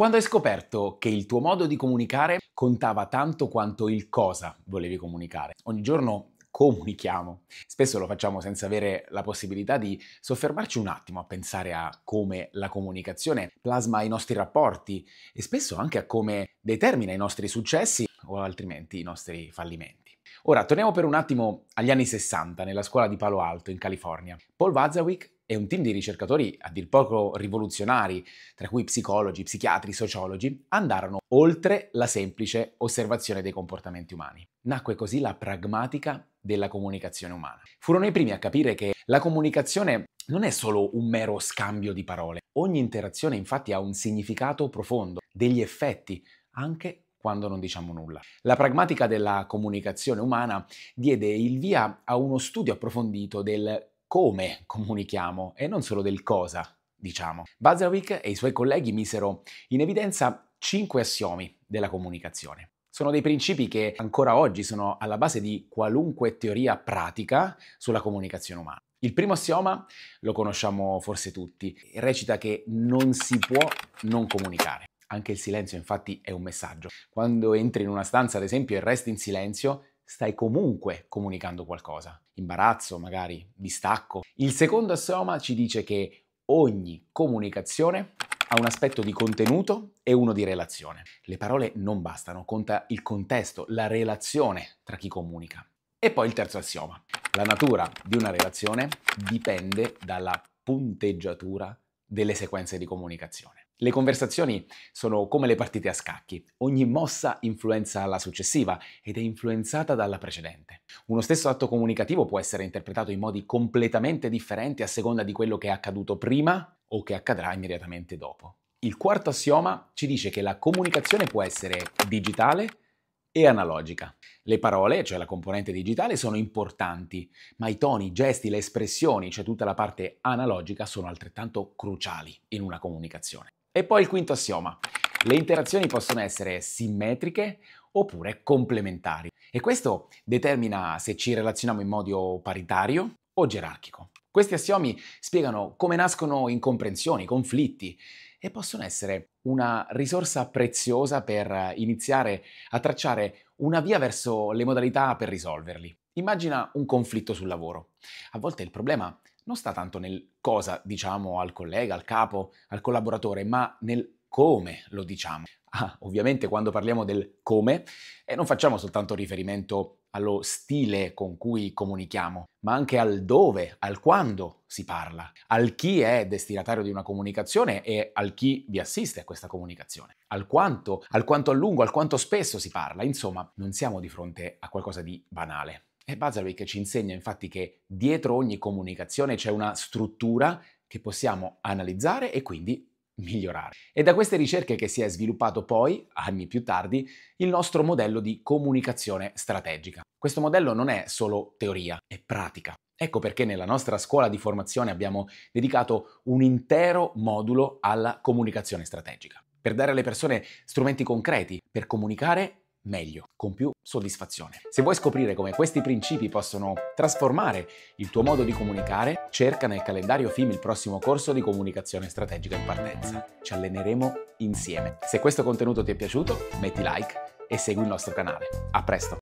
Quando hai scoperto che il tuo modo di comunicare contava tanto quanto il cosa volevi comunicare? Ogni giorno comunichiamo. Spesso lo facciamo senza avere la possibilità di soffermarci un attimo a pensare a come la comunicazione plasma i nostri rapporti e spesso anche a come determina i nostri successi o altrimenti i nostri fallimenti. Ora torniamo per un attimo agli anni 60 nella scuola di Palo Alto in California. Paul Wazawick e un team di ricercatori a dir poco rivoluzionari, tra cui psicologi, psichiatri, sociologi, andarono oltre la semplice osservazione dei comportamenti umani. Nacque così la pragmatica della comunicazione umana. Furono i primi a capire che la comunicazione non è solo un mero scambio di parole, ogni interazione infatti ha un significato profondo, degli effetti, anche quando non diciamo nulla. La pragmatica della comunicazione umana diede il via a uno studio approfondito del come comunichiamo e non solo del cosa diciamo. Bazarwick e i suoi colleghi misero in evidenza cinque assiomi della comunicazione. Sono dei principi che ancora oggi sono alla base di qualunque teoria pratica sulla comunicazione umana. Il primo assioma lo conosciamo forse tutti, recita che non si può non comunicare. Anche il silenzio infatti è un messaggio. Quando entri in una stanza ad esempio e resti in silenzio, stai comunque comunicando qualcosa imbarazzo, magari distacco. Il secondo assioma ci dice che ogni comunicazione ha un aspetto di contenuto e uno di relazione. Le parole non bastano, conta il contesto, la relazione tra chi comunica. E poi il terzo assioma. La natura di una relazione dipende dalla punteggiatura delle sequenze di comunicazione. Le conversazioni sono come le partite a scacchi. Ogni mossa influenza la successiva ed è influenzata dalla precedente. Uno stesso atto comunicativo può essere interpretato in modi completamente differenti a seconda di quello che è accaduto prima o che accadrà immediatamente dopo. Il quarto assioma ci dice che la comunicazione può essere digitale e analogica. Le parole, cioè la componente digitale, sono importanti, ma i toni, i gesti, le espressioni, cioè tutta la parte analogica, sono altrettanto cruciali in una comunicazione. E poi il quinto assioma. Le interazioni possono essere simmetriche oppure complementari e questo determina se ci relazioniamo in modo paritario o gerarchico. Questi assiomi spiegano come nascono incomprensioni, conflitti e possono essere una risorsa preziosa per iniziare a tracciare una via verso le modalità per risolverli. Immagina un conflitto sul lavoro. A volte il problema non sta tanto nel cosa diciamo al collega, al capo, al collaboratore, ma nel come lo diciamo. Ah, ovviamente quando parliamo del come, eh, non facciamo soltanto riferimento allo stile con cui comunichiamo, ma anche al dove, al quando si parla, al chi è destinatario di una comunicazione e al chi vi assiste a questa comunicazione, al quanto, al quanto a lungo, al quanto spesso si parla. Insomma, non siamo di fronte a qualcosa di banale. E Bazaric ci insegna infatti che dietro ogni comunicazione c'è una struttura che possiamo analizzare e quindi migliorare. È da queste ricerche che si è sviluppato poi, anni più tardi, il nostro modello di comunicazione strategica. Questo modello non è solo teoria, è pratica. Ecco perché nella nostra scuola di formazione abbiamo dedicato un intero modulo alla comunicazione strategica, per dare alle persone strumenti concreti per comunicare meglio, con più soddisfazione. Se vuoi scoprire come questi principi possono trasformare il tuo modo di comunicare, cerca nel calendario FIM il prossimo corso di comunicazione strategica in partenza. Ci alleneremo insieme. Se questo contenuto ti è piaciuto, metti like e segui il nostro canale. A presto!